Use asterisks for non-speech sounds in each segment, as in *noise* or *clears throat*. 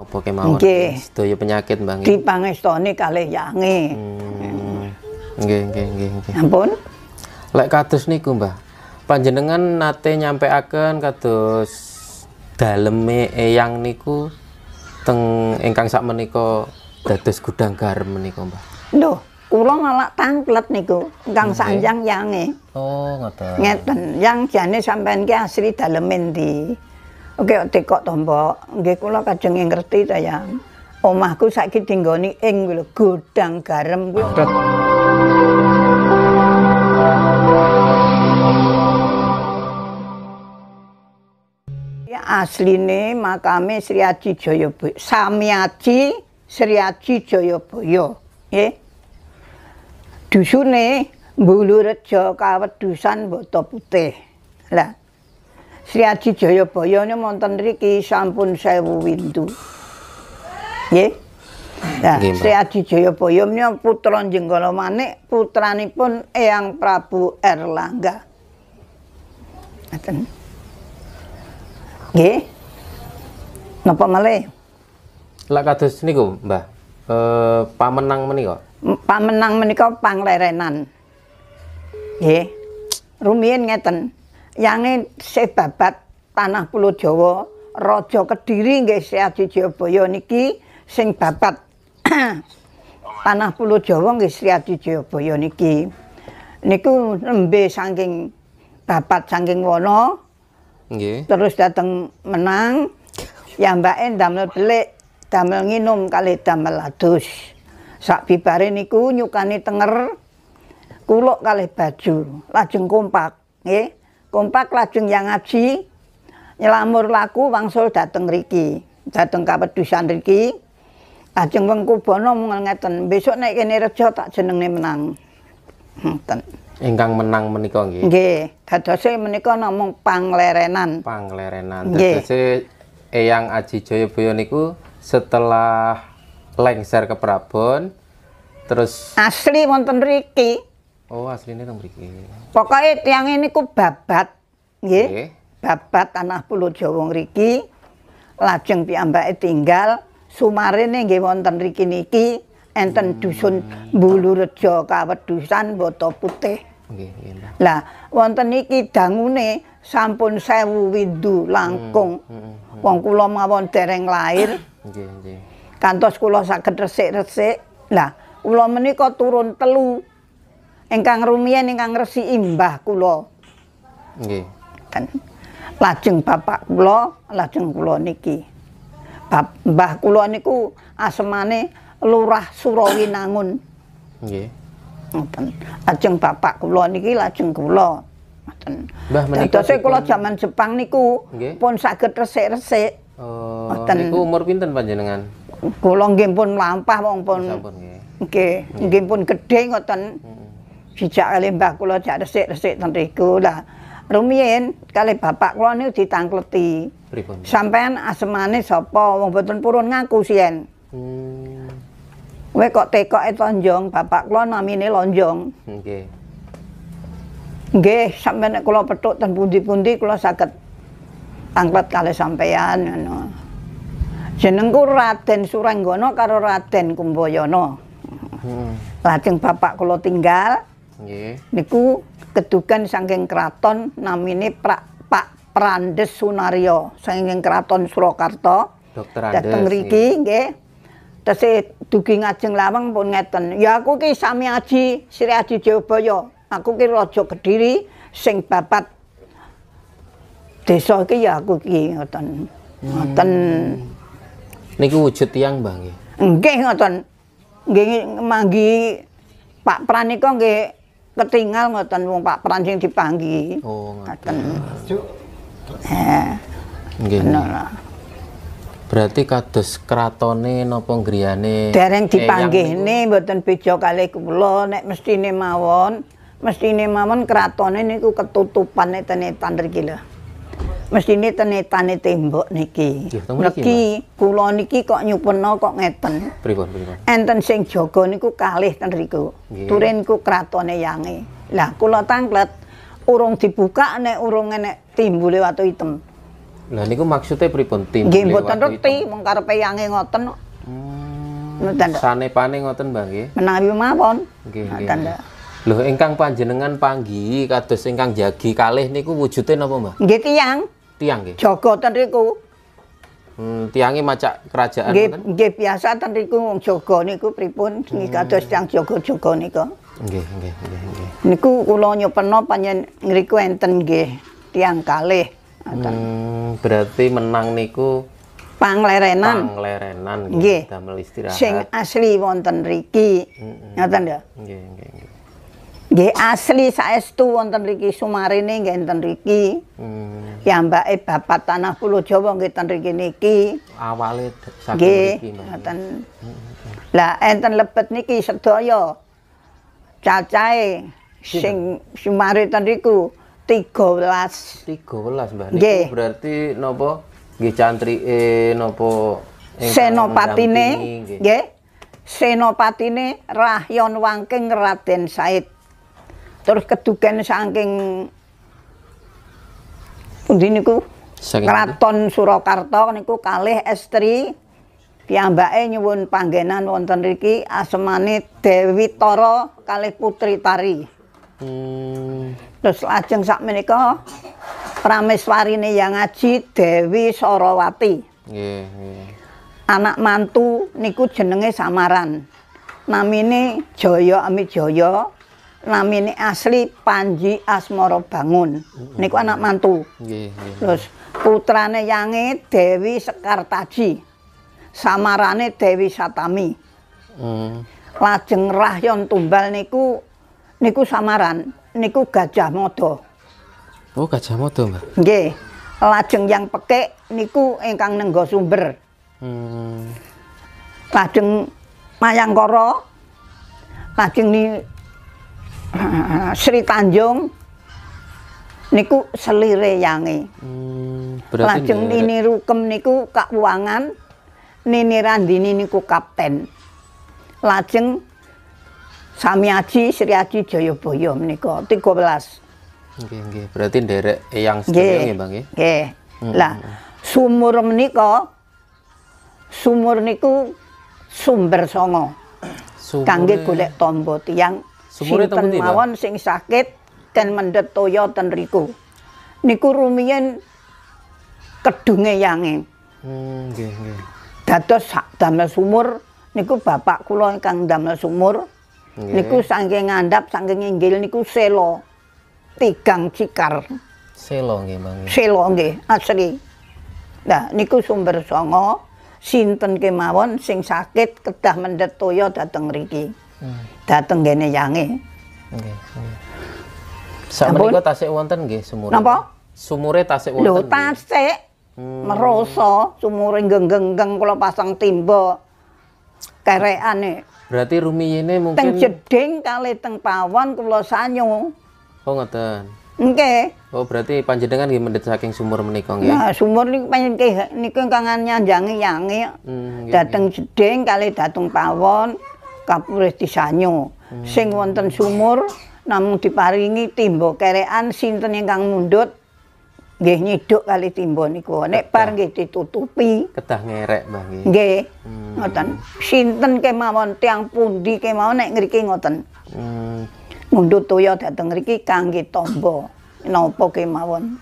Apa kemauan Nggih. Sedaya penyakit, Mbak. Dipangestoni kalih yange. Hmm. Nggih, nggih, nggih, nggih. Ampun. Lek kados niku, Mbah. Panjenengan nate nyampe akan kados daleme eyang niku teng ingkang sak meniko dados gudang garam menika, Mbah. Lho, kula ngalak tangklet niku ingkang okay. sanjang yange. Oh, ngoten. Ngeten, yang jane sampean ki asli daleme Oke, okay, tekok tombok. Nggih kula kajeng ngerti ta Omahku saiki dinggoni ing gudang garam kuwi. Ya asline makame Sri Aji Jayabaya. Sami Aji Sri Aji Nggih. Dusune Mbulurejo Kawedusan Boto Putih. Lah, Sri Aji Jayabaya ini monten riki sampun sewu windu. Ye. Nah, Sri Aji Jayabaya ini putra Jenggala Manik, putranipun Eyang Prabu Erlangga. Ngaten. Nggih. Napa malih? Lak kados niku, Mbah. E, pamenang menika. Pamenang menika panglerenan. Nggih. Rumiyin ngeten. yange sebabat tanah pulau Jawa raja Kediri nggih Sri Aji Jayabaya niki sing babat *clears throat* tanah pulau Jawa nggih Sri Aji Jayabaya niki niku nembe saking babat saking wana nggih terus dateng menang ya mbake damel belik damel nginum kali damel adus sak bibare niku nyukani tenger kuluk kali baju lajeng kompak nggih kompak lajeng yang ngaji nyelamur laku wangsul dateng riki dateng kapedusan riki lajeng wengkubono mungel ngeten besok naik ini rejo tak jenenge menang ngeten ingkang menang menika nggih nggih dadose menika namung panglerenan panglerenan dadose Eyang Aji Joyoboyo niku setelah lengser ke Prabon terus asli wonten riki Oh, aslinya teng mriki. Pokoke tiyang ini ku babat, nggih. Okay. Babat tanah Pulau Jawa ngriki. Lajeng piyambake tinggal sumarene nggih wonten riki niki enten hmm. dusun Bulurejo kawedusan Boto Putih. Nggih, okay, nggih. Lah, wonten niki dangune sampun sewu windu langkung. Hmm, hmm, hmm, hmm. Wong kula mawon dereng lair. Nggih, nggih. Kantos kula saged resik-resik. Lah, kula menika turun telu engkang rumian ingkang resi imbah kula. Nggih. Ten. Kan, lajeng bapak kula, lajeng kula niki. Bap, mbah niku asmane Lurah Surawinangun. nangun. Ngoten. Lajeng bapak kula niki lajeng kula. Ngoten. Mbah menika saya kula zaman Jepang niku Nggih. pun saged resik-resik. Oh, niku umur pinten panjenengan? Kula nggih pun lampah wong pun. Nggih. Nggih pun gedhe ngoten dijak kali mbah kula jak resik-resik ten riku lah. Rumiyin kali bapak kula niku ditangkleti. Pripun? Sampeyan asemane sapa? Wong boten purun ngaku sien Hmm. Kowe kok tekoke lonjong, bapak kula namine Lonjong. Nggih. Okay. Nggih, sampean nek kula petuk ten pundi-pundi kula saged tanglet kali sampean ngono. Jenengku Raden Surenggono karo Raden Kumbayana. Hmm. Lajeng bapak kula tinggal Niku kedugan saking keraton, namini pra, Pak Prandes Sunario saking keraton Surakarta. Dokter Andes. Dateng mriki nggih. Tesih dugi ngajeng lawang pun ngeten. Ya aku ki sami aji Sri Aji Jayabaya. Aku ki raja Kediri sing babat desa iki ya aku ki ngoten. Hmm. Ngoten. Hmm. Niku wujud tiyang, Mbah nggih. Nggih ngoten. Nggih manggi Pak Pranika nggih ketinggal ngoten wong Pak Pran sing dipanggi. Oh, ngoten. Eh. Nggih. Berarti kados kratone napa griyane dereng dipanggihne mboten bejo kalih kula nek mestine mawon mestine mawon kratone niku ketutupan neten-netan niki gila ini tenetane tembok niki. Iya, niki kulo niki kok nyupena kok ngeten. Pripun pripun? Enten sing jaga niku kalih ten riku. Turin ku kratone yange. Lah kula tanglet urung dibuka nek urung enek timbule watu item. Lah niku maksudnya pripun tim? Nggih mboten roti mung karepe yange ngoten kok. Hmm. Sanepane ngoten, bang nggih. Menawi mawon. Nggih nggih. Loh, ingkang panjenengan panggi kados ingkang jagi kalih niku wujudnya apa mbak? Nggih tiyang tiang nggih. Joko ten riku. Hmm, tiange macak kerajaan nggih nggih biasa ten riku joko niku pripun hmm. kados tiang joko joko niku. Nggih nggih nggih nggih. Niku kula nyepeno panjen ngriku enten nggih tiang kalih. Hmm, berarti menang niku panglerenan. Panglerenan nggih. Damel istirahat. Sing asli wonten riki. Hmm, hmm. Ngoten ya? Nggih nggih. Nggih asli saestu wonten riki sumarine nggih enten riki. Hmm. Ya mbake bapak tanah kulo Jawa nggih enten riki niki. Awale saking riki. Nggih, enten. Hmm, hmm, hmm. Lah enten lebet niki sedaya cacahe sing sumare ten riku 13. 13 mbah niku berarti napa? Nggih cantrike napa senopatine nggih. Senopatine Rahyon Wangking Raden Said. terus kedugan saking pundi niku keraton Surakarta niku kalih estri piyambake nyuwun panggenan wonten riki asemane Dewi Tara kalih Putri Tari. Hmm. Terus lajeng sakmenika prameswarine yang ngaji Dewi Sorowati. Nggih, yeah, yeah. Anak mantu niku jenenge samaran. Namine Jaya Amijaya namine asli Panji Asmoro Bangun. Niku anak mantu. Terus putrane Yangi Dewi Sekar Taji Samarane Dewi Satami. Mm. Lajeng Rahyon Tumbal niku niku samaran niku Gajah Mada. Oh, Gajah Mada, Mbak. Nggih. Lajeng yang pekek niku ingkang nenggo sumber. Hmm. Lajeng Mayangkara. Lajeng niku *laughs* Sri Tanjung niku selire yangi. Hmm, Lajeng Nini Rukem niku kak uangan, Nini Randini niku kapten. Lajeng Sami Aji Sri Aji Jayabaya menika 13. Oke oke, berarti nderek yang sedaya nggih, Bang ya. Oke hmm, Lah hmm, hmm. sumur menika sumur niku sumber songo. Sumure... Kangge golek tombo tiyang Sumure mawon sing sakit dan mendetoyo toya ten riku. Niku rumiyin kedunge yange. Hmm, nggih nggih. Dados sak damel sumur niku bapak kula kang damel sumur. Niku saking ngandhap saking inggil niku selo. Tigang cikar. Selo nggih, Mang. Selo nggih, asli. Nah, niku sumber songo sinten kemawon sing sakit kedah mendetoyo toya riki. Hmm dateng gene yange. Nggih. Sakmenika tasik wonten nggih sumure. Napa? Sumure tasik wonten. Lho tasik. Hmm. Meroso sumure genggeng-genggeng kula pasang timba. nih, e. Berarti ini mungkin teng jeding kali teng pawon kula sanyo. Oh ngoten. Nggih. Oh berarti panjenengan nggih mendet saking sumur menikong nggih. Nah, sumur niku panjenengan niku kang nyanjangi yangi, Hmm, dateng jeding kali dateng pawon kapurih disanyo hmm. sing wonten sumur namun diparingi timbo kerekan sinten yang kang mundut, nggih nyiduk kali timbo niku nek par nggih ditutupi kedah ngerek Mbah nggih nggih hmm. ngoten sinten kemawon tiang pundi kemawon nek ngriki ngoten hmm. mundhut toya dhateng ngriki kangge tamba napa kemawon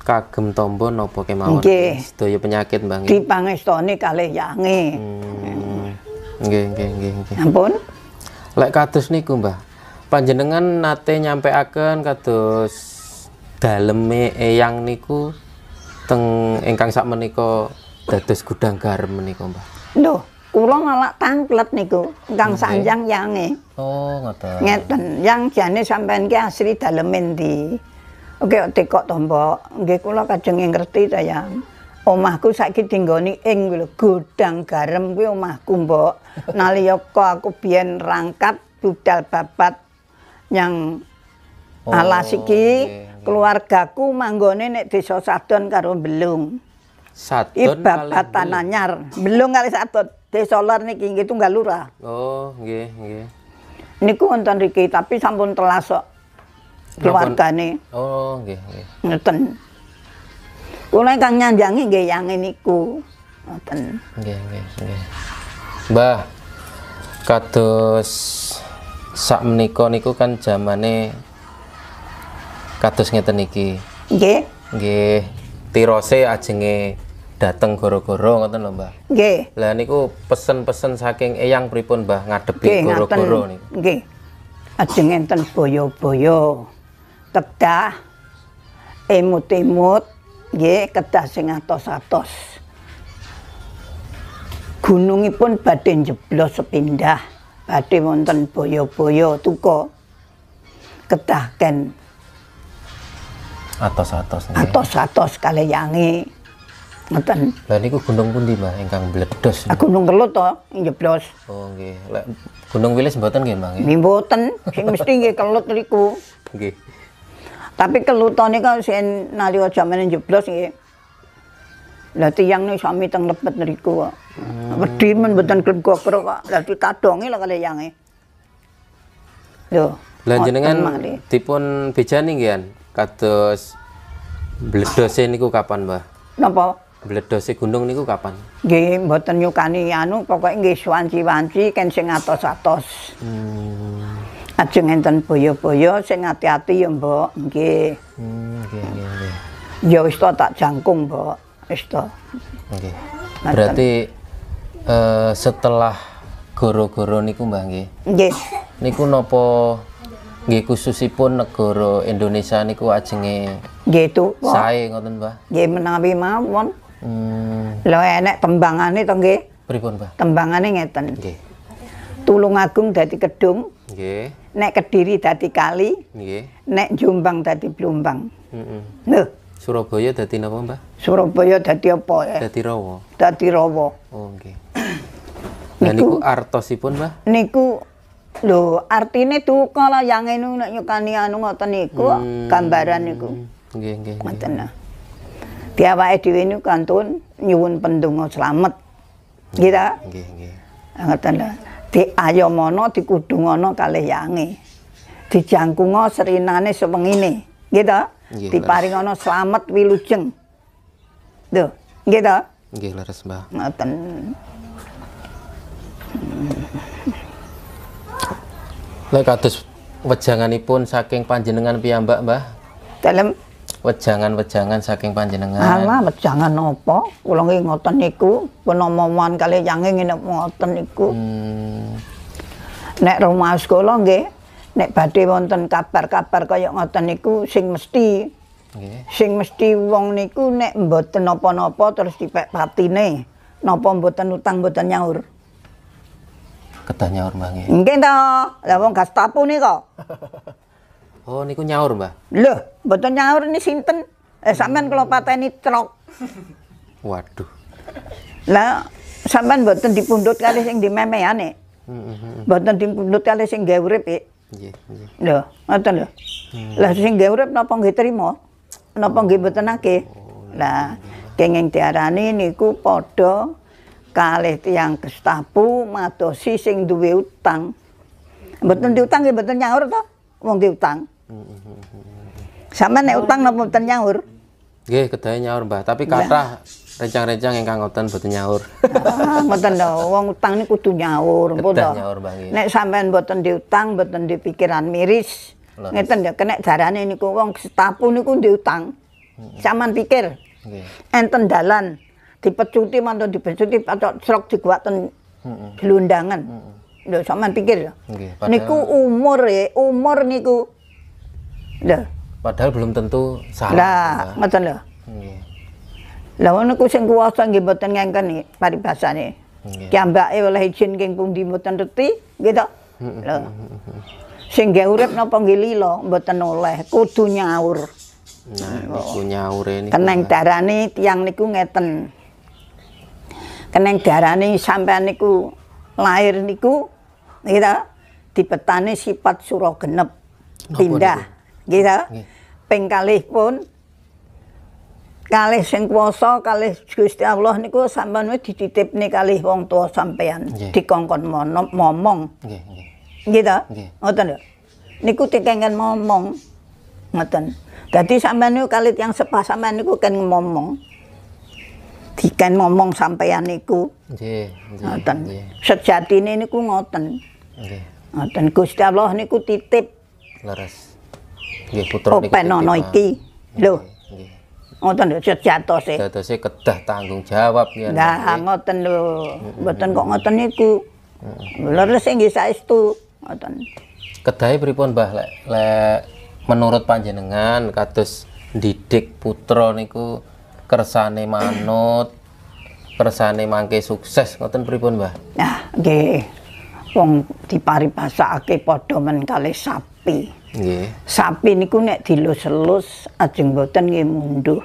kagem tamba napa kemawon sedaya penyakit Mbah nggih dipangestoni kalih yange hmm. Nggih, nggih, nggih, nggih. Ampun. Lek kados niku, Mbah. Panjenengan nate nyampeaken kados daleme eyang niku teng ingkang sak menika dados gudang garam menika, Mbah. Lho, kula malah tangklet niku ingkang okay. sanjang yange. Oh, ngoten. Ngeten, yang jane sampean ki asli daleme ndi? Oke, tekok tombok. Nggih kula kajeng ngerti ta, Yang omahku sakit tinggoni ing gudang garam kuwi omahku mbok *laughs* nalika aku biyen rangkat budal babat yang oh, alas iki okay. keluargaku manggone nek desa Sadon karo Belung Sadon babat Tananyar Belung kali Sadon desa lor niki nggih tunggal lurah oh nggih nggih niku wonten niki tapi sampun telas kok keluargane oh nggih nggih ngeten Kula kang nyandangi nggih yange niku. Ngoten. Nggih, nggih, nggih. Mbah kados sak menika niku kan zamane kados ngeten iki. Nggih. Nggih. Tirose ajenge dateng goro-goro ngoten lho, Mbah. Nggih. Lah niku pesen-pesen saking eyang pripun, Mbah, ngadepi goro-goro niku? Nggih. Ajeng enten boyo-boyo. Kedah emut-emut nggih kedah sing atos-atos. Gunungipun badhe jeblos sepindah, badhe wonten boyo-boyo tuko. Kedah ken atos-atos Atos-atos kale yangi. Ngeten. Lah niku gunung pundi, Mbah, ingkang bledos? Ah, gunung Kelut to, jeblos. Oh, nggih. Lek gunung Wilis mboten nggih, Mbah? Nggih mboten, sing mesti nggih Kelut niku. Nggih. Tapi ini kan nari nalika yang jeblos ya, Lah yang niku sami teng lebet niku kok. Hmm. Wedi men mboten gelem gogrok tadongi Lah kalau lah kali yange. Lho. dengan tipun dipun kan, katus kados bledose niku kapan, Mbah? Napa? Bledose gunung niku kapan? Nggih, mboten nyukani anu pokoknya nggih suanci wanci ken sing atos-atos. Hmm. Ajeng enten boyo-boyo sing hati ati ya, Mbok. Nggih. Hmm, nggih, nggih, nggih. Ya wis tak jangkung, Mbok. Wis to. Nggih. Berarti uh, setelah goro-goro niku Mbah nggih. Nggih. Niku napa nggih khususipun negara Indonesia niku ajenge nggih to. Sae ngoten Mbah. Nggih menawi mawon. Hmm. Lho enek tembangane to nggih. Pripun Mbah? Tembangane ngeten. Nggih. Tulungagung dadi Kedung. Nggih. Nek Kediri dadi Kali. Nggih. Nek Jombang dadi Blumbang. Mm -hmm. Surabaya dadi napa, Mbah? Surabaya dadi apa ya? Dadi Rowo. Dadi Rowo. Oh, nggih. Lah *clears throat* niku artosipun, Mbah? Niku lho artine duka lah yang ngene nek nyukani anu ngoten niku hmm. gambaran niku. Nggih, nggih. Ngoten nah. Diawake dhewe niku kantun nyuwun pendonga slamet. Nggih ta? Nggih, nggih. Ngoten lah diayomono dikudungono kalih yange dijangkungo serinane sepengine nggih ta nggih diparingono slamet wilujeng lho nggih ta nggih leres Mbah ngoten Lek kados wejanganipun saking panjenengan piyambak Mbah dalam wejangan-wejangan saking panjenengan. Ala wejangan apa? Kula nggih ngoten niku, penomoman kali yang ngene ngoten niku. Hmm. Nek rumaos kula nggih, nek badhe wonten kabar-kabar kaya ngoten niku sing mesti nggih. Sing mesti wong niku nek mboten napa-napa terus dipek patine, napa mboten utang mboten nyaur. Kedah nyaur mbah nggih. Nggih to. Lah wong Gestapo nika. *laughs* Oh niku nyaur mbah? Loh, betul nyaur ini sinten. Eh sampean kalau pateni truk. Waduh. Lah sampean mboten dipundhut kali sing dimemeane. Mboten dipundhut kali sing gawe urip e. Nggih, nggih. Lho, ngoten lho. Hmm. Lah sing gawe urip napa nggih trima? Napa nggih nake oh. Lah kenging diarani niku padha kalih tiyang gestapu madosi sing duwe utang. Mboten diutang nggih mboten nyaur to wong diutang. Sama nek utang napa mboten nyaur? Nggih, kedaya nyaur, Mbah, tapi kathah rencang-rencang ingkang ngoten mboten nyaur. Ah, mboten lho, wong utang niku kudu nyaur, mbo to. nyaur, Mbah. Nek sampean mboten diutang, mboten dipikiran miris. Ngeten ya, kena jarane niku wong setapu niku diutang. Saman pikir. Nggih. Enten dalan dipecuti mantun dipecuti atau serok diguaten gelundangan. Heeh. Lho sampean pikir nih Niku umur ya umur niku Lho. Padahal belum tentu salah. Lah, ngoten lho. Nggih. Iya. Lah ngono ku sing kuwasa nggih mboten ngengken paribasane. Nggih. Kiambake oleh izin keng pundi mboten reti, nggih to? Lho. Sing nggih urip napa nggih lila mboten oleh, kudu nyaur. Nah, niku nyaure ini Keneng darane tiyang niku ngeten. Keneng darane sampean niku lahir niku, nggih to? Dipetani sifat suruh genep. Pindah kita gitu. iya. ta? Ping kalih pun kalih sing kuwasa kalih Gusti Allah niku sampeyan wis nih kalih wong tua sampean iya. dikongkon ngomong Nggih, iya, gitu. Ngoten lho. Niku dikengen ngomong Ngoten. Dadi sampeyan niku kalih yang sepah sampeyan niku kan ngomong Diken ngomong sampeyan niku. Nggih, nggih. Ngoten. Sejatine niku ngoten. Nggih. Ngoten Gusti Allah niku titip. Leres. Nggih putra niku. Openana iki. Lho. Nggih. Ngoten lho sejatose. Sejatose kedah tanggung jawab ya. Lah ngoten lho. Mboten kok ngoten niku. Leres nggih saestu ngoten. Kedahe pripun Mbah lek lek menurut panjenengan kados didik putra niku kersane manut kersane mangke sukses ngoten pripun Mbah? Nah, nggih. Wong diparipasakake padha men kalih sapi. Nggih. Sapi niku nek dilus lus ajeng boten nggih munduh.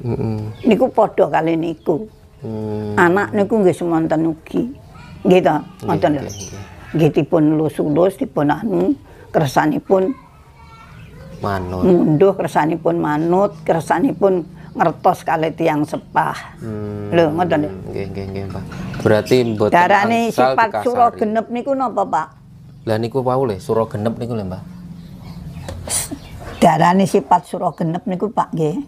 Heeh. Niku padha kali niku. Hmm. Anak niku nggih semonten ugi. Nggih ta, ngoten lho. Nggih dipun lus-lus dipun anu kersanipun manut. Munduh kersanipun manut, kersanipun ngertos kali tiang sepah. Hmm. Lho, ngoten lho. Nggih, nggih, nggih, Pak. Berarti mboten Darane sifat suruh genep niku napa, Pak? Lah niku wau le, suruh genep niku le, Mbak darane sifat suruh genep niku Pak g,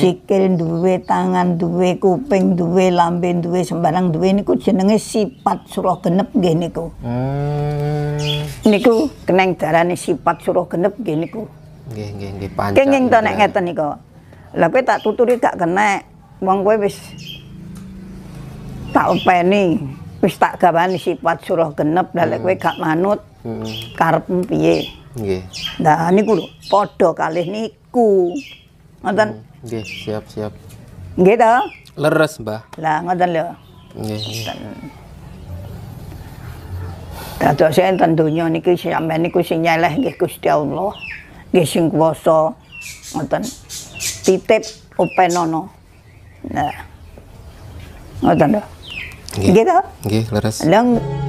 Sikil duwe, tangan duwe, kuping duwe, lambe duwe, sembarang duwe niku jenenge sifat suruh genep nggih niku. Hmm. Niku keneng darane sifat suruh genep gini niku. Nggih, nggih, nggih Kenging to nek ngeten niku. Lah kowe tak tuturi gak kena, Wong kowe wis tak openi, bis tak gabani sifat suruh genep, dalek hmm. kowe gak manut. Hmm. Karepmu piye? Nggih. Nah niku lho padha niku. Ngoten? Hmm, nggih, siap, siap. Nggih to? Leres, Mbah. Lah ngoten lho. Nggih. Dados enten donya niki sampeyan niku sing nyeleh nggih Gusti Allah. Nggih sing kuwasa. Ngoten. Titip upenono. Nah. Ngoten lho. Nggih. Nggih to? Nggih, leres.